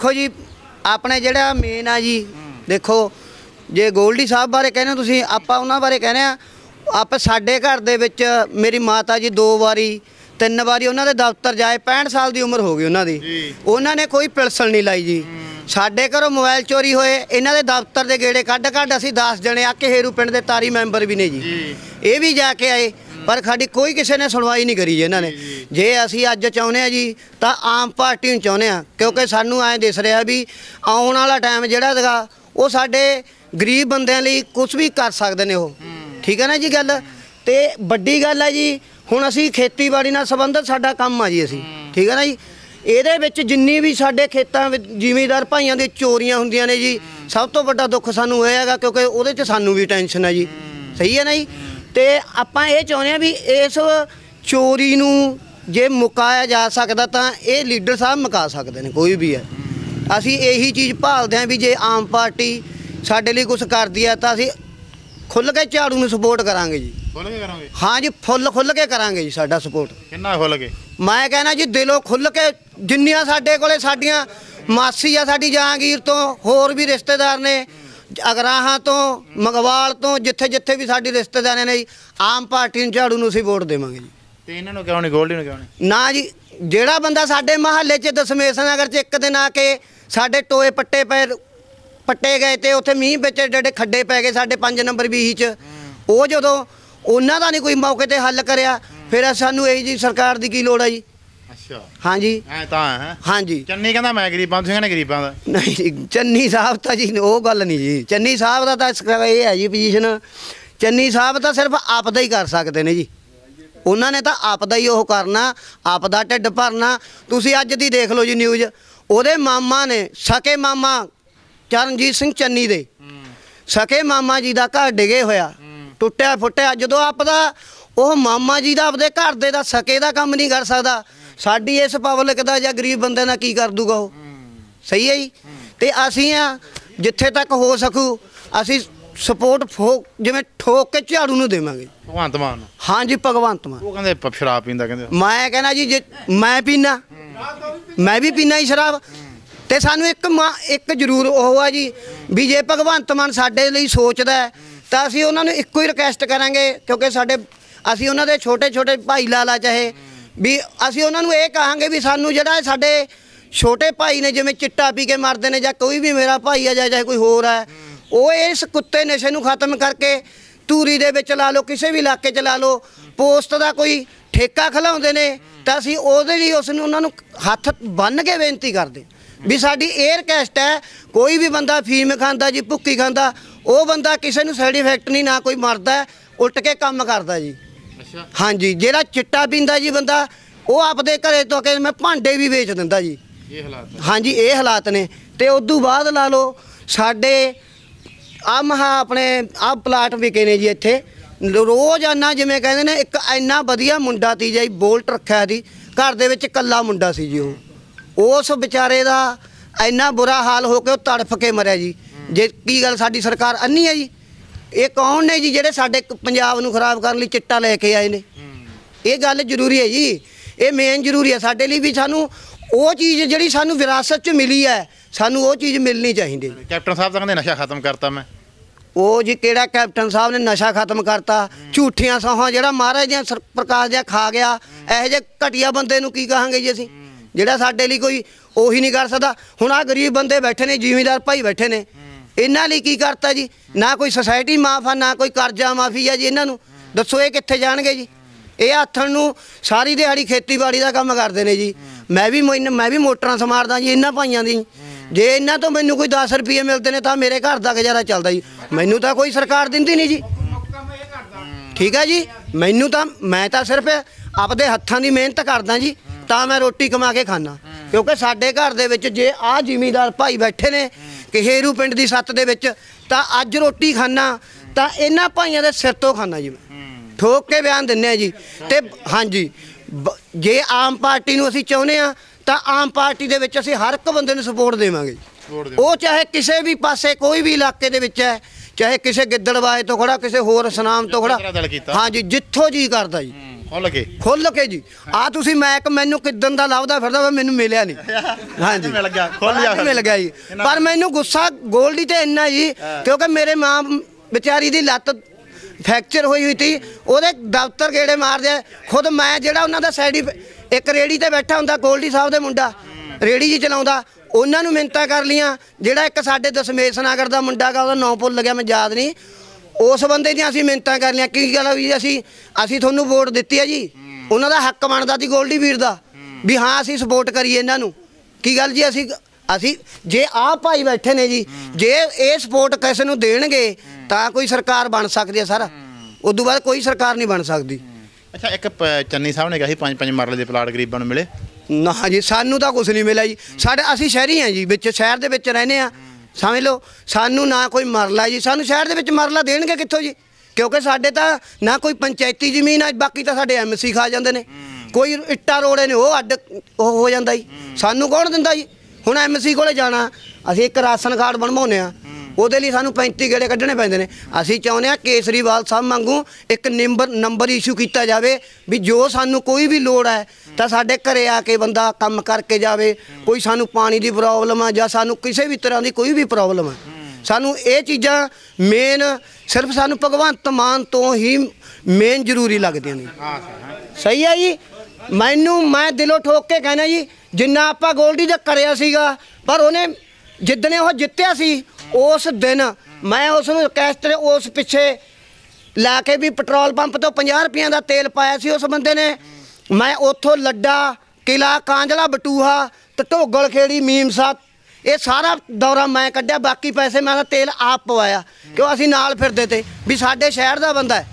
ਦੇਖੋ ਜੀ ਆਪਣੇ ਜਿਹੜਾ ਮੇਨ ਆ ਜੀ ਦੇਖੋ ਜੇ ਗੋਲਡੀ ਸਾਹਿਬ ਬਾਰੇ ਕਹਿੰਦੇ ਤੁਸੀਂ ਆਪਾਂ ਉਹਨਾਂ ਬਾਰੇ ਕਹਿੰਦੇ ਆ ਆਪ ਸਾਡੇ ਘਰ ਦੇ ਵਿੱਚ ਮੇਰੀ ਮਾਤਾ ਜੀ ਦੋ ਵਾਰੀ ਤਿੰਨ ਵਾਰੀ ਉਹਨਾਂ ਦੇ ਦਫ਼ਤਰ ਜਾਏ 65 ਸਾਲ ਦੀ ਉਮਰ ਹੋ ਗਈ ਉਹਨਾਂ ਦੀ ਉਹਨਾਂ ਨੇ ਕੋਈ ਪਿਲਸਲ ਨਹੀਂ ਲਾਈ ਜੀ ਸਾਡੇ ਘਰੋਂ ਮੋਬਾਈਲ ਚੋਰੀ ਹੋਏ ਇਹਨਾਂ ਦੇ ਦਫ਼ਤਰ ਦੇ ਗੇੜੇ ਕੱਢ ਕੱਢ ਅਸੀਂ 10 ਜਣੇ ਆ ਕੇ ਹੇਰੂ ਪਿੰਡ ਦੇ ਤਾਰੀ ਮੈਂਬਰ ਵੀ ਨੇ ਜੀ ਇਹ ਵੀ ਜਾ ਕੇ ਆਏ ਪਰ ਸਾਡੀ ਕੋਈ ਕਿਸੇ ਨੇ ਸੁਣਵਾਈ ਨਹੀਂ ਕਰੀ ਜੀ ਇਹਨਾਂ ਨੇ ਜੇ ਅਸੀਂ ਅੱਜ ਚਾਹੁੰਦੇ ਆ ਜੀ ਤਾਂ ਆਮ ਪਾਰਟੀ ਨੂੰ ਚਾਹੁੰਦੇ ਆ ਕਿਉਂਕਿ ਸਾਨੂੰ ਐਂ ਦਿਸ ਰਿਹਾ ਵੀ ਆਉਣ ਵਾਲਾ ਟਾਈਮ ਜਿਹੜਾ ਹੈਗਾ ਉਹ ਸਾਡੇ ਗਰੀਬ ਬੰਦਿਆਂ ਲਈ ਕੁਝ ਵੀ ਕਰ ਸਕਦੇ ਨੇ ਉਹ ਠੀਕ ਹੈ ਨਾ ਜੀ ਗੱਲ ਤੇ ਵੱਡੀ ਗੱਲ ਹੈ ਜੀ ਹੁਣ ਅਸੀਂ ਖੇਤੀਬਾੜੀ ਨਾਲ ਸੰਬੰਧਿਤ ਸਾਡਾ ਕੰਮ ਆ ਜੀ ਅਸੀਂ ਠੀਕ ਹੈ ਨਾ ਜੀ ਇਹਦੇ ਵਿੱਚ ਜਿੰਨੀ ਵੀ ਸਾਡੇ ਖੇਤਾਂ ਵਿੱਚ ਜ਼ਿਮੀਂਦਾਰ ਭਾਈਆਂ ਦੇ ਚੋਰੀਆਂ ਹੁੰਦੀਆਂ ਨੇ ਜੀ ਸਭ ਤੋਂ ਵੱਡਾ ਦੁੱਖ ਸਾਨੂੰ ਇਹ ਹੈਗਾ ਕਿਉਂਕਿ ਉਹਦੇ 'ਚ ਸਾਨੂੰ ਵੀ ਟੈਨਸ਼ਨ ਹੈ ਜੀ ਸਹੀ ਹੈ ਨਾ ਜੀ ਤੇ ਆਪਾਂ ਇਹ ਚਾਹੁੰਦੇ ਆ ਵੀ ਇਸ ਚੋਰੀ ਨੂੰ ਜੇ ਮੁਕਾਇਆ ਜਾ ਸਕਦਾ ਤਾਂ ਇਹ ਲੀਡਰ ਸਾਹਿਬ ਮੁਕਾ ਸਕਦੇ ਨੇ ਕੋਈ ਵੀ ਹੈ ਅਸੀਂ ਇਹੀ ਚੀਜ਼ ਭਾਲਦੇ ਆ ਵੀ ਜੇ ਆਮ ਪਾਰਟੀ ਸਾਡੇ ਲਈ ਕੁਝ ਕਰਦੀ ਆ ਤਾਂ ਅਸੀਂ ਖੁੱਲ ਕੇ ਝਾੜੂ ਨੂੰ ਸਪੋਰਟ ਕਰਾਂਗੇ ਜੀ ਖੁੱਲ ਕੇ ਕਰਾਂਗੇ ਹਾਂ ਜੀ ਫੁੱਲ ਖੁੱਲ ਕੇ ਕਰਾਂਗੇ ਜੀ ਸਾਡਾ ਸਪੋਰਟ ਕਿੰਨਾ ਖੁੱਲ ਕੇ ਮੈਂ ਕਹਿੰਦਾ ਜੀ ਦਿਲੋਂ ਖੁੱਲ ਕੇ ਜਿੰਨੀਆਂ ਸਾਡੇ ਕੋਲੇ ਸਾਡੀਆਂ ਮਾਸੀ ਆ ਸਾਡੀ ਜਹਾਂਗੀਰ ਤੋਂ ਹੋਰ ਵੀ ਰਿਸ਼ਤੇਦਾਰ ਨੇ ਅਗਰਾਹਾਂ ਤੋਂ ਮਗਵਾਲ ਤੋਂ ਜਿੱਥੇ ਜਿੱਥੇ ਵੀ ਸਾਡੀ ਰਿਸ਼ਤੇਦਾਰਾਂ ਨੇ ਜੀ ਆਮ ਪਾਰਟੀ ਨੂੰ ਝਾੜੂ ਨੂੰ ਅਸੀਂ ਵੋਟ ਦੇਵਾਂਗੇ ਜੀ ਤੇ ਇਹਨਾਂ ਨੂੰ ਕਿਉਂ ਨਹੀਂ ਗੋਲਡੀ ਨੂੰ ਕਿਉਂ ਨਹੀਂ ਨਾ ਜੀ ਜਿਹੜਾ ਬੰਦਾ ਸਾਡੇ ਮਹੱਲੇ 'ਚ ਦਸ਼ਮੇਸ਼ ਨਗਰ 'ਚ ਇੱਕ ਦਿਨ ਆ ਕੇ ਸਾਡੇ ਟੋਏ ਪੱਟੇ ਪੈ ਪੱਟੇ ਗਏ ਤੇ ਉੱਥੇ ਮੀਂਹ ਵਿੱਚ ਜਿਹੜੇ ਖੱਡੇ ਪੈ ਗਏ ਸਾਡੇ 5 ਨੰਬਰ ਵੀਹੀ 'ਚ ਉਹ ਜਦੋਂ ਉਹਨਾਂ ਦਾ ਨਹੀਂ ਕੋਈ ਮੌਕੇ ਤੇ ਹੱਲ ਕਰਿਆ ਫਿਰ ਸਾਨੂੰ ਇਹ ਜੀ ਸਰਕਾਰ ਦੀ ਕੀ ਲੋੜ ਆ ਜੀ ਅੱਛਾ ਹਾਂਜੀ ਐ ਤਾਂ ਹੈ ਹਾਂਜੀ ਚੰਨੀ ਕਹਿੰਦਾ ਮੈਂ ਗਰੀਬਾਂ ਤੁਸੀਂ ਕਹਿੰਦੇ ਗਰੀਬਾਂ ਦਾ ਨਹੀਂ ਚੰਨੀ ਸਾਹਿਬ ਤਾਂ ਜੀ ਉਹ ਗੱਲ ਨਹੀਂ ਜੀ ਚੰਨੀ ਸਾਹਿਬ ਦਾ ਤਾਂ ਇਹ ਹੈ ਜੀ ਪੋਜੀਸ਼ਨ ਚੰਨੀ ਸਾਹਿਬ ਤਾਂ ਸਿਰਫ ਆਪਦਾ ਹੀ ਕਰ ਸਕਦੇ ਨੇ ਜੀ ਉਹਨਾਂ ਨੇ ਤਾਂ ਆਪਦਾ ਹੀ ਉਹ ਕਰਨਾ ਆਪਦਾ ਢਿੱਡ ਭਰਨਾ ਤੁਸੀਂ ਅੱਜ ਦੀ ਦੇਖ ਲਓ ਜੀ ਨਿਊਜ਼ ਉਹਦੇ ਮਾਮਾ ਨੇ ਸਕੇ ਮਾਮਾ ਚਰਨਜੀਤ ਸਿੰਘ ਚੰਨੀ ਦੇ ਸਕੇ ਮਾਮਾ ਜੀ ਦਾ ਘਰ ਡਿਗੇ ਹੋਇਆ ਟੁੱਟਿਆ ਫੁੱਟਿਆ ਜਦੋਂ ਆਪਦਾ ਉਹ ਮਾਮਾ ਜੀ ਦਾ ਆਪਦੇ ਘਰ ਦੇ ਦਾ ਸਕੇ ਦਾ ਕੰਮ ਨਹੀਂ ਕਰ ਸਕਦਾ ਸਾਡੀ ਇਸ ਪਬਲਿਕ ਦਾ ਜਾਂ ਗਰੀਬ ਬੰਦੇ ਨਾਲ ਕੀ ਕਰ ਦੂਗਾ ਉਹ ਸਹੀ ਹੈ ਜੀ ਤੇ ਅਸੀਂ ਆ ਜਿੱਥੇ ਤੱਕ ਹੋ ਸਕੂ ਅਸੀਂ ਸਪੋਰਟ ਫੋਕ ਜਿਵੇਂ ਠੋਕ ਕੇ ਝਾੜੂ ਨੂੰ ਦੇਵਾਂਗੇ ਭਗਵੰਤ ਮਾਨ ਨੂੰ ਹਾਂਜੀ ਭਗਵੰਤ ਮਾਨ ਉਹ ਕਹਿੰਦੇ ਸ਼ਰਾਬ ਪੀਂਦਾ ਕਹਿੰਦੇ ਮੈਂ ਕਹਿੰਦਾ ਜੀ ਮੈਂ ਪੀਣਾ ਮੈਂ ਵੀ ਪੀਣਾ ਹੀ ਸ਼ਰਾਬ ਤੇ ਸਾਨੂੰ ਇੱਕ ਇੱਕ ਜ਼ਰੂਰ ਉਹ ਆ ਜੀ ਵੀ ਜੇ ਭਗਵੰਤ ਮਾਨ ਸਾਡੇ ਲਈ ਸੋਚਦਾ ਤਾਂ ਅਸੀਂ ਉਹਨਾਂ ਨੂੰ ਇੱਕੋ ਹੀ ਰਿਕਵੈਸਟ ਕਰਾਂਗੇ ਕਿਉਂਕਿ ਸਾਡੇ ਅਸੀਂ ਉਹਨਾਂ ਦੇ ਛੋਟੇ ਛੋਟੇ ਭਾਈ ਲਾਲਾ ਚਾਹੇ ਵੀ ਅਸੀਂ ਉਹਨਾਂ ਨੂੰ ਇਹ ਕਹਾਂਗੇ ਵੀ ਸਾਨੂੰ ਜਿਹੜਾ ਸਾਡੇ ਛੋਟੇ ਭਾਈ ਨੇ ਜਿਵੇਂ ਚਿੱਟਾ ਪੀ ਕੇ ਮਰਦੇ ਨੇ ਜਾਂ ਕੋਈ ਵੀ ਮੇਰਾ ਭਾਈ ਆ ਜਾਂ ਕੋਈ ਹੋਰ ਆ ਉਹ ਇਸ ਕੁੱਤੇ ਨਸ਼ੇ ਨੂੰ ਖਤਮ ਕਰਕੇ ਤੂਰੀ ਦੇ ਵਿੱਚ ਲਾ ਲਓ ਕਿਸੇ ਵੀ ਇਲਾਕੇ 'ਚ ਲਾ ਲਓ ਪੋਸਟ ਦਾ ਕੋਈ ਠੇਕਾ ਖਲਾਉਂਦੇ ਨੇ ਤਾਂ ਅਸੀਂ ਉਹਦੇ ਲਈ ਉਸ ਨੂੰ ਉਹਨਾਂ ਨੂੰ ਹੱਥ ਬੰਨ ਕੇ ਬੇਨਤੀ ਕਰਦੇ ਵੀ ਸਾਡੀ 에ਅਰ ਕੈਸਟ ਹੈ ਕੋਈ ਵੀ ਬੰਦਾ ਫੀਮ ਖਾਂਦਾ ਜੀ ਭੁੱਕੀ ਖਾਂਦਾ ਉਹ ਬੰਦਾ ਕਿਸੇ ਨੂੰ ਸਾਈਡ ਇਫੈਕਟ ਨਹੀਂ ਨਾ ਕੋਈ ਮਰਦਾ ਉਲਟ ਕੇ ਕੰਮ ਕਰਦਾ ਜੀ ਹਾਂਜੀ ਜਿਹੜਾ ਚਿੱਟਾ ਪੀਂਦਾ ਜੀ ਬੰਦਾ ਉਹ ਆਪਦੇ ਘਰੇ ਤੋਂ ਕੇ ਮੈਂ ਭਾਂਡੇ ਵੀ ਵੇਚ ਦਿੰਦਾ ਜੀ ਇਹ ਹਾਲਾਤ ਹਾਂਜੀ ਇਹ ਹਾਲਾਤ ਨੇ ਤੇ ਉਸ ਤੋਂ ਬਾਅਦ ਲਾ ਲਓ ਸਾਡੇ ਆ ਮਹਾ ਆਪਣੇ ਆ ਪਲਾਟ ਵਿਕੇ ਨੇ ਜੀ ਇੱਥੇ ਰੋਜ਼ਾਨਾ ਜਿਵੇਂ ਕਹਿੰਦੇ ਨੇ ਇੱਕ ਇੰਨਾ ਵਧੀਆ ਮੁੰਡਾ ਤੀ ਜੀ ਬੋਲਟ ਰੱਖਿਆ ਦੀ ਘਰ ਦੇ ਵਿੱਚ ਕੱਲਾ ਮੁੰਡਾ ਸੀ ਜੀ ਉਹ ਉਸ ਵਿਚਾਰੇ ਦਾ ਇੰਨਾ ਬੁਰਾ ਹਾਲ ਹੋ ਕੇ ਉਹ ਤੜਫ ਕੇ ਮਰਿਆ ਜੀ ਜੇ ਕੀ ਗੱਲ ਸਾਡੀ ਸਰਕਾਰ ਅੰਨੀ ਹੈ ਜੀ ਇਹ ਕੌਣ ਨੇ ਜੀ ਜਿਹੜੇ ਸਾਡੇ ਪੰਜਾਬ ਨੂੰ ਖਰਾਬ ਕਰਨ ਲਈ ਚਿੱਟਾ ਲੈ ਕੇ ਆਏ ਨੇ ਇਹ ਗੱਲ ਜ਼ਰੂਰੀ ਹੈ ਜੀ ਇਹ ਮੇਨ ਜ਼ਰੂਰੀ ਹੈ ਸਾਡੇ ਲਈ ਵੀ ਸਾਨੂੰ ਉਹ ਚੀਜ਼ ਜਿਹੜੀ ਸਾਨੂੰ ਵਿਰਾਸਤ 'ਚ ਮਿਲੀ ਹੈ ਸਾਨੂੰ ਉਹ ਚੀਜ਼ ਮਿਲਣੀ ਚਾਹੀਦੀ ਹੈ ਕੈਪਟਨ ਸਾਹਿਬ ਤਾਂ ਕਹਿੰਦੇ ਨਸ਼ਾ ਖਤਮ ਕਰਤਾ ਮੈਂ ਉਹ ਜੀ ਕਿਹੜਾ ਕੈਪਟਨ ਸਾਹਿਬ ਨੇ ਨਸ਼ਾ ਖਤਮ ਕਰਤਾ ਝੂਠੀਆਂ ਸੌਹਾਂ ਜਿਹੜਾ ਮਹਾਰਾਜ ਜੀ ਪ੍ਰਕਾਸ਼ ਜਿਹਾ ਖਾ ਗਿਆ ਇਹੋ ਜਿਹੇ ਘਟੀਆ ਬੰਦੇ ਨੂੰ ਕੀ ਕਹਾਂਗੇ ਜੀ ਅਸੀਂ ਜਿਹੜਾ ਸਾਡੇ ਲਈ ਕੋਈ ਉਹੀ ਨਹੀਂ ਕਰ ਸਕਦਾ ਹੁਣ ਆ ਗਰੀਬ ਬੰਦੇ ਬੈਠੇ ਨੇ ਜ਼ਿਮੀਂਦਾਰ ਭਾਈ ਬੈਠੇ ਨੇ ਇਹਨਾਂ ਲਈ ਕੀ ਕਰਤਾ ਜੀ ਨਾ ਕੋਈ ਸੁਸਾਇਟੀ ਮਾਫ ਆ ਨਾ ਕੋਈ ਕਰਜ਼ਾ ਮਾਫੀ ਆ ਜੀ ਇਹਨਾਂ ਨੂੰ ਦੱਸੋ ਇਹ ਕਿੱਥੇ ਜਾਣਗੇ ਜੀ ਇਹ ਆਥਣ ਨੂੰ ਸਾਰੀ ਦਿਹਾੜੀ ਖੇਤੀਬਾੜੀ ਦਾ ਕੰਮ ਕਰਦੇ ਨੇ ਜੀ ਮੈਂ ਵੀ ਮੈਂ ਵੀ ਮੋਟਰਾਂ ਸਮਾਰਦਾ ਜੀ ਇਹਨਾਂ ਭਾਈਆਂ ਦੀ ਜੇ ਇਹਨਾਂ ਤੋਂ ਮੈਨੂੰ ਕੋਈ 10 ਰੁਪਏ ਮਿਲਦੇ ਨੇ ਤਾਂ ਮੇਰੇ ਘਰ ਦਾ ਗੁਜ਼ਾਰਾ ਚੱਲਦਾ ਜੀ ਮੈਨੂੰ ਤਾਂ ਕੋਈ ਸਰਕਾਰ ਦਿੰਦੀ ਨਹੀਂ ਜੀ ਠੀਕ ਹੈ ਜੀ ਮੈਨੂੰ ਤਾਂ ਮੈਂ ਤਾਂ ਸਿਰਫ ਆਪਦੇ ਹੱਥਾਂ ਦੀ ਮਿਹਨਤ ਕਰਦਾ ਜੀ ਤਾਂ ਮੈਂ ਰੋਟੀ ਕਮਾ ਕੇ ਖਾਣਾ ਕਿਉਂਕਿ ਸਾਡੇ ਘਰ ਦੇ ਵਿੱਚ ਜੇ ਆਹ ਜ਼ਿਮੀਦਾਰ ਭਾਈ ਬੈਠੇ ਨੇ ਕਹੇਰੂ ਪਿੰਡ ਦੀ ਸੱਤ ਦੇ ਵਿੱਚ ਤਾਂ ਅੱਜ ਰੋਟੀ ਖਾਣਾ ਤਾਂ ਇਹਨਾਂ ਭਾਈਆਂ ਦੇ ਸਿਰ ਤੋਂ ਖਾਣਾ ਜੀ ਮੈਂ ਠੋਕ ਕੇ ਬਿਆਨ ਦਿੰਨੇ ਆ ਜੀ ਤੇ ਹਾਂਜੀ ਜੇ ਆਮ ਪਾਰਟੀ ਨੂੰ ਅਸੀਂ ਚਾਹੁੰਦੇ ਆ ਤਾਂ ਆਮ ਪਾਰਟੀ ਦੇ ਵਿੱਚ ਅਸੀਂ ਹਰ ਇੱਕ ਬੰਦੇ ਨੂੰ ਸਪੋਰਟ ਦੇਵਾਂਗੇ ਉਹ ਚਾਹੇ ਕਿਸੇ ਵੀ ਪਾਸੇ ਕੋਈ ਵੀ ਇਲਾਕੇ ਦੇ ਵਿੱਚ ਹੈ ਚਾਹੇ ਕਿਸੇ ਗਿੱਦੜਵਾਏ ਤੋਂ ਖੜਾ ਕਿਸੇ ਹੋਰ ਸਨਾਮ ਤੋਂ ਖੜਾ ਹਾਂਜੀ ਜਿੱਥੋਂ ਜੀ ਕਰਦਾ ਜੀ ਖੁੱਲ ਕੇ ਖੁੱਲ ਕੇ ਜੀ ਆ ਤੁਸੀਂ ਮੈਂ ਇੱਕ ਮੈਨੂੰ ਕਿਦਨ ਦਾ ਲੱਭਦਾ ਫਿਰਦਾ ਵਾ ਮੈਨੂੰ ਮਿਲਿਆ ਨਹੀਂ ਹਾਂਜੀ ਮਿਲ ਗਿਆ ਖੁੱਲ ਜਾ ਮਿਲ ਗਿਆ ਜੀ ਪਰ ਮੈਨੂੰ ਗੁੱਸਾ ਗੋਲਡੀ ਤੇ ਇੰਨਾ ਜੀ ਕਿਉਂਕਿ ਮੇਰੇ ਮਾਂ ਵਿਚਾਰੀ ਦੀ ਲੱਤ ਫੈਕਚਰ ਹੋਈ ਹੋਈ ਸੀ ਉਹਦੇ ਦਫ਼ਤਰ ਗੇੜੇ ਮਾਰਦੇ ਖੁਦ ਮੈਂ ਜਿਹੜਾ ਉਹਨਾਂ ਦਾ ਸੈਡੀ ਇੱਕ ਰੇੜੀ ਤੇ ਬੈਠਾ ਹੁੰਦਾ ਗੋਲਡੀ ਸਾਹਿਬ ਦੇ ਮੁੰਡਾ ਰੇੜੀ ਜੀ ਚਲਾਉਂਦਾ ਉਹਨਾਂ ਨੂੰ ਮਿੰਤਾ ਕਰ ਲੀਆਂ ਜਿਹੜਾ ਇੱਕ ਸਾਡੇ ਦਸ਼ਮੇਸ਼ ਨਗਰ ਦਾ ਮੁੰਡਾਗਾ ਉਹਦਾ ਨਾਂ ਭੁੱਲ ਗਿਆ ਮੈਂ ਯਾਦ ਨਹੀਂ ਉਸ ਬੰਦੇ ਦੀਆਂ ਅਸੀਂ ਮਿੰਤਾਂ ਕਰ ਲਿਆ ਕੀ ਗੱਲ ਵੀ ਅਸੀਂ ਅਸੀਂ ਤੁਹਾਨੂੰ ਵੋਟ ਦਿੱਤੀ ਆ ਜੀ ਉਹਨਾਂ ਦਾ ਹੱਕ ਬਣਦਾ ਸੀ ਗੋਲਡੀ ਵੀਰ ਦਾ ਵੀ ਹਾਂ ਅਸੀਂ ਸਪੋਰਟ ਕਰੀਏ ਇਹਨਾਂ ਨੂੰ ਕੀ ਗੱਲ ਜੀ ਅਸੀਂ ਅਸੀਂ ਜੇ ਆਹ ਭਾਈ ਬੈਠੇ ਨੇ ਜੀ ਜੇ ਇਹ ਸਪੋਰਟ ਕਿਸੇ ਨੂੰ ਦੇਣਗੇ ਤਾਂ ਕੋਈ ਸਰਕਾਰ ਬਣ ਸਕਦੀ ਹੈ ਸਰ ਉਦੋਂ ਬਾਅਦ ਕੋਈ ਸਰਕਾਰ ਨਹੀਂ ਬਣ ਸਕਦੀ ਅੱਛਾ ਇੱਕ ਚੰਨੀ ਸਾਹਿਬ ਨੇ ਕਿਹਾ ਸੀ ਪੰਜ ਪੰਜ ਮਰਲੇ ਦੇ ਪਲਾਟ ਗਰੀਬਾਂ ਨੂੰ ਮਿਲੇ ਨਾ ਜੀ ਸਾਨੂੰ ਤਾਂ ਕੁਝ ਨਹੀਂ ਮਿਲਿਆ ਜੀ ਸਾਡੇ ਅਸੀਂ ਸ਼ਹਿਰੀ ਆ ਜੀ ਵਿੱਚ ਸ਼ਹਿਰ ਦੇ ਵਿੱਚ ਰਹਿੰਦੇ ਆ ਸਮਝ ਲਓ ਸਾਨੂੰ ਨਾ ਕੋਈ ਮਰਲਾ ਜੀ ਸਾਨੂੰ ਸ਼ਹਿਰ ਦੇ ਵਿੱਚ ਮਰਲਾ ਦੇਣਗੇ ਕਿੱਥੋਂ ਜੀ ਕਿਉਂਕਿ ਸਾਡੇ ਤਾਂ ਨਾ ਕੋਈ ਪੰਚਾਇਤੀ ਜ਼ਮੀਨ ਆ ਬਾਕੀ ਤਾਂ ਸਾਡੇ ਐਮਸੀ ਖਾ ਜਾਂਦੇ ਨੇ ਕੋਈ ਇੱਟਾ ਰੋੜੇ ਨੇ ਉਹ ਅੱਡ ਉਹ ਹੋ ਜਾਂਦਾ ਜੀ ਸਾਨੂੰ ਕੌਣ ਦਿੰਦਾ ਜੀ ਹੁਣ ਐਮਸੀ ਕੋਲੇ ਜਾਣਾ ਅਸੀਂ ਇੱਕ ਰਾਸ਼ਨ ਕਾਰਡ ਬਣਵਾਉਨੇ ਆ ਉਹਦੇ ਲਈ ਸਾਨੂੰ 35 ਗੇੜੇ ਕੱਢਣੇ ਪੈਂਦੇ ਨੇ ਅਸੀਂ ਚਾਹੁੰਦੇ ਆ ਕੇਸਰੀਵਾਲ ਸਾਹਿਬ ਵਾਂਗੂ ਇੱਕ ਨੰਬਰ ਨੰਬਰ ਇਸ਼ੂ ਕੀਤਾ ਜਾਵੇ ਵੀ ਜੋ ਸਾਨੂੰ ਕੋਈ ਵੀ ਲੋੜ ਹੈ ਤਾਂ ਸਾਡੇ ਘਰੇ ਆ ਕੇ ਬੰਦਾ ਕੰਮ ਕਰਕੇ ਜਾਵੇ ਕੋਈ ਸਾਨੂੰ ਪਾਣੀ ਦੀ ਪ੍ਰੋਬਲਮ ਆ ਜਾਂ ਸਾਨੂੰ ਕਿਸੇ ਵੀ ਤਰ੍ਹਾਂ ਦੀ ਕੋਈ ਵੀ ਪ੍ਰੋਬਲਮ ਆ ਸਾਨੂੰ ਇਹ ਚੀਜ਼ਾਂ ਮੇਨ ਸਿਰਫ ਸਾਨੂੰ ਭਗਵੰਤ ਮਾਨ ਤੋਂ ਹੀ ਮੇਨ ਜ਼ਰੂਰੀ ਲੱਗਦੀਆਂ ਨੇ ਸਹੀ ਆ ਜੀ ਮੈਨੂੰ ਮੈਂ ਦਿਲੋਂ ਠੋਕ ਕੇ ਕਹਿਣਾ ਜੀ ਜਿੰਨਾ ਆਪਾਂ ਗੋਲਡੀ ਦਾ ਕਰਿਆ ਸੀਗਾ ਪਰ ਉਹਨੇ ਜਿੱਦਣ ਉਹ ਜਿੱਤਿਆ ਸੀ ਉਸ ਦਿਨ ਮੈਂ ਉਸ ਨੂੰ ਕੈਸਟਰ ਉਸ ਪਿੱਛੇ ਲਾ ਕੇ ਵੀ ਪੈਟਰੋਲ ਪੰਪ ਤੋਂ 50 ਰੁਪਈਆਂ ਦਾ ਤੇਲ ਪਾਇਆ ਸੀ ਉਸ ਬੰਦੇ ਨੇ ਮੈਂ ਉੱਥੋਂ ਲੱਡਾ ਕਿਲਾ ਕਾਂਜਲਾ ਬਟੂਹਾ ਤੇ ਢੋਗਲ ਖੇੜੀ ਮੀਮ ਸਾਹਿਬ ਇਹ ਸਾਰਾ ਦੌਰਾ ਮੈਂ ਕੱਢਿਆ ਬਾਕੀ ਪੈਸੇ ਮੈਂ ਤਾਂ ਤੇਲ ਆਪ ਪਵਾਇਆ ਕਿਉਂ ਅਸੀਂ ਨਾਲ ਫਿਰਦੇ ਤੇ ਵੀ ਸਾਡੇ ਸ਼ਹਿਰ ਦਾ ਬੰਦਾ ਹੈ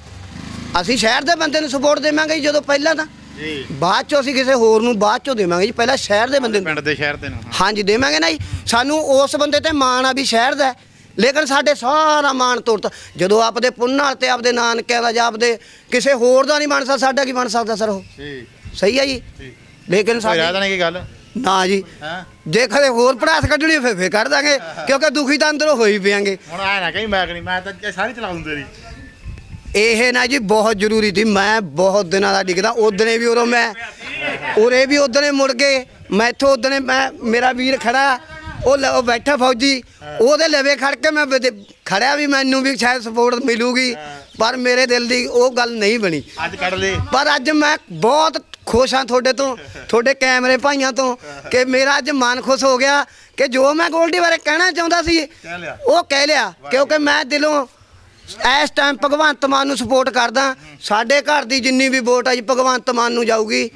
ਅਸੀਂ ਸ਼ਹਿਰ ਦੇ ਬੰਦੇ ਨੂੰ ਸਪੋਰਟ ਦੇਵਾਂਗੇ ਜਦੋਂ ਪਹਿਲਾਂ ਤਾਂ ਜੀ ਬਾਅਦ ਚੋਂ ਅਸੀਂ ਕਿਸੇ ਹੋਰ ਨੂੰ ਬਾਅਦ ਚੋਂ ਦੇਵਾਂਗੇ ਜੀ ਪਹਿਲਾਂ ਸ਼ਹਿਰ ਦੇ ਬੰਦੇ ਨੂੰ ਪਿੰਡ ਦੇ ਸ਼ਹਿਰ ਦੇ ਨੂੰ ਹਾਂਜੀ ਦੇਵਾਂਗੇ ਨਾ ਜੀ ਸਾਨੂੰ ਉਸ ਬੰਦੇ ਤੇ ਮਾਣ ਆ ਵੀ ਸ਼ਹਿਰ ਦਾ ਹੈ। ਲੇਕਿਨ ਸਾਡੇ ਸਾਰਾ ਮਾਣ ਤੋੜਤਾ ਜਦੋਂ ਆਪਦੇ ਪੁੰਨਾਂ ਤੇ ਆਪਦੇ ਨਾਨਕਿਆਂ ਦਾ ਜਾਂ ਆਪਦੇ ਕਿਸੇ ਹੋਰ ਦਾ ਨਹੀਂ ਬਣ ਸਕਦਾ ਸਾਡਾ ਕੀ ਬਣ ਸਕਦਾ ਸਰ ਉਹ ਠੀਕ ਸਹੀ ਹੈ ਜੀ ਠੀਕ ਲੇਕਿਨ ਸਾਡੇ ਤਾਂ ਨਹੀਂ ਕੀ ਗੱਲ ਨਾ ਜੀ ਹਾਂ ਦੇਖ ਲੈ ਹੋਰ ਪੜਾਸ ਕੱਢਣੀ ਫੇਫੇ ਫੇਰ ਕਰ ਦਾਂਗੇ ਕਿਉਂਕਿ ਦੁਖੀ ਤਾਂ ਅੰਦਰੋਂ ਹੋਈ ਪਿਆਂਗੇ ਹੁਣ ਆਇਆ ਨਾ ਕਹੀਂ ਮੈਂ ਕਰੀ ਮੈਂ ਤਾਂ ਸਾਰੀ ਚਲਾਉਂਦੇ ਰਹੀ ਇਹ ਨਾ ਜੀ ਬਹੁਤ ਜ਼ਰੂਰੀ ਸੀ ਮੈਂ ਬਹੁਤ ਦਿਨਾਂ ਦਾ ਡਿੱਗਦਾ ਉਦਨੇ ਵੀ ਉਦੋਂ ਮੈਂ ਉਰੇ ਵੀ ਉਦਨੇ ਮੁੜ ਕੇ ਮੈਂ ਇੱਥੋਂ ਉਦਨੇ ਮੈਂ ਮੇਰਾ ਵੀਰ ਖੜਾ ਉਹ ਬੈਠਾ ਫੌਜੀ ਉਹਦੇ ਲਵੇ ਖੜ ਕੇ ਮੈਂ ਖੜਿਆ ਵੀ ਮੈਨੂੰ ਵੀ ਸ਼ਾਇਦ ਸਪੋਰਟ ਮਿਲੂਗੀ ਪਰ ਮੇਰੇ ਦਿਲ ਦੀ ਉਹ ਗੱਲ ਨਹੀਂ ਬਣੀ ਅੱਜ ਕੱਢ ਲੈ ਪਰ ਅੱਜ ਮੈਂ ਬਹੁਤ ਖੁਸ਼ ਹਾਂ ਤੁਹਾਡੇ ਤੋਂ ਤੁਹਾਡੇ ਕੈਮਰੇ ਭਾਈਆਂ ਤੋਂ ਕਿ ਮੇਰਾ ਅੱਜ ਮਨ ਖੁਸ਼ ਹੋ ਗਿਆ ਕਿ ਜੋ ਮੈਂ ਗੋਲਡੀ ਬਾਰੇ ਕਹਿਣਾ ਚਾਹੁੰਦਾ ਸੀ ਉਹ ਕਹਿ ਲਿਆ ਕਿਉਂਕਿ ਮੈਂ ਦਿਲੋਂ ਇਸ ਟਾਈਮ ਭਗਵੰਤ ਮਾਨ ਨੂੰ ਸਪੋਰਟ ਕਰਦਾ ਸਾਡੇ ਘਰ ਦੀ ਜਿੰਨੀ ਵੀ ਵੋਟ ਆ ਜੀ ਭਗਵੰਤ ਮਾਨ ਨੂੰ ਜਾਊਗੀ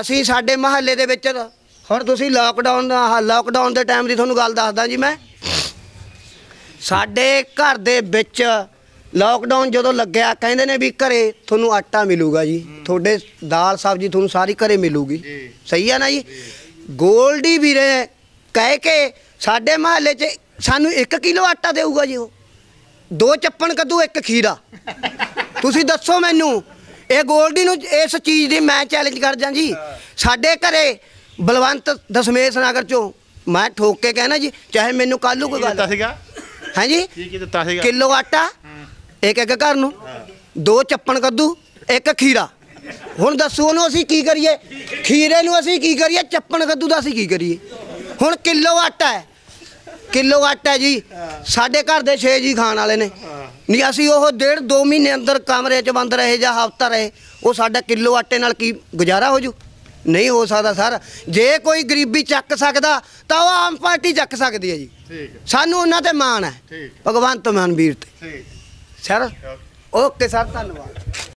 ਅਸੀਂ ਸਾਡੇ ਮਹੱਲੇ ਦੇ ਵਿੱਚ ਹੁਣ ਤੁਸੀਂ ਲਾਕਡਾਊਨ ਦਾ ਲਾਕਡਾਊਨ ਦੇ ਟਾਈਮ ਦੀ ਤੁਹਾਨੂੰ ਗੱਲ ਦੱਸਦਾ ਜੀ ਮੈਂ ਸਾਡੇ ਘਰ ਦੇ ਵਿੱਚ ਲਾਕਡਾਊਨ ਜਦੋਂ ਲੱਗਿਆ ਕਹਿੰਦੇ ਨੇ ਵੀ ਘਰੇ ਤੁਹਾਨੂੰ ਆਟਾ ਮਿਲੂਗਾ ਜੀ ਤੁਹਾਡੇ ਦਾਲ ਸਬਜ਼ੀ ਤੁਹਾਨੂੰ ਸਾਰੀ ਘਰੇ ਮਿਲੂਗੀ ਸਹੀ ਆ ਨਾ ਜੀ 골ਡੀ ਵੀਰੇ ਕਹਿ ਕੇ ਸਾਡੇ ਮਹੱਲੇ 'ਚ ਸਾਨੂੰ 1 ਕਿਲੋ ਆਟਾ ਦੇਊਗਾ ਜੀ ਉਹ ਦੋ ਚੱਪਣ ਕੱਦੂ ਇੱਕ ਖੀਰਾ ਤੁਸੀਂ ਦੱਸੋ ਮੈਨੂੰ ਇਹ ਗੋਲਡੀ ਨੂੰ ਇਸ ਚੀਜ਼ ਦੀ ਮੈਂ ਚੈਲੰਜ ਕਰਦਾ ਜੀ ਸਾਡੇ ਘਰੇ ਬਲਵੰਤ ਦਸ਼ਮੇਸ਼ ਨਗਰ ਚੋਂ ਮੈਂ ਠੋਕ ਕੇ ਕਹਿਣਾ ਜੀ ਚਾਹੇ ਮੈਨੂੰ ਕੱਲ ਨੂੰ ਕੋਈ ਗੱਲ ਦਿੱਤਾ ਸੀਗਾ ਹਾਂਜੀ ਕੀ ਕੀ ਦਿੱਤਾ ਸੀਗਾ ਕਿਲੋ ਆਟਾ ਇੱਕ ਇੱਕ ਘਰ ਨੂੰ ਦੋ ਚੱਪਣ ਕੱਦੂ ਇੱਕ ਖੀਰਾ ਹੁਣ ਦੱਸੋ ਉਹਨੂੰ ਅਸੀਂ ਕੀ ਕਰੀਏ ਖੀਰੇ ਨੂੰ ਅਸੀਂ ਕੀ ਕਰੀਏ ਚੱਪਣ ਕੱਦੂ ਦਾ ਅਸੀਂ ਕੀ ਕਰੀਏ ਹੁਣ ਕਿਲੋ ਆਟਾ ਹੈ ਕਿਲੋ ਆਟਾ ਜੀ ਸਾਡੇ ਘਰ ਦੇ 6 ਜੀ ਖਾਣ ਵਾਲੇ ਨੇ ਨਹੀਂ ਅਸੀਂ ਉਹ ਡੇਢ 2 ਮਹੀਨੇ ਅੰਦਰ ਕਮਰੇ 'ਚ ਬੰਦ ਰਹੇ ਜਾਂ ਹਫਤਾ ਰਹੇ ਉਹ ਸਾਡਾ ਕਿਲੋ ਆਟੇ ਨਾਲ ਕੀ ਗੁਜ਼ਾਰਾ ਹੋ ਜੂ ਨਹੀਂ ਹੋ ਸਕਦਾ ਸਰ ਜੇ ਕੋਈ ਗਰੀਬੀ ਚੱਕ ਸਕਦਾ ਤਾਂ ਉਹ ਆਮ ਪਾਰਟੀ ਚੱਕ ਸਕਦੀ ਹੈ ਜੀ ਠੀਕ ਸਾਨੂੰ ਉਹਨਾਂ ਤੇ ਮਾਣ ਹੈ ਭਗਵੰਤ ਮਾਨ ਵੀਰ ਤੇ ਠੀਕ ਸਰ ਓਕੇ ਸਰ ਧੰਨਵਾਦ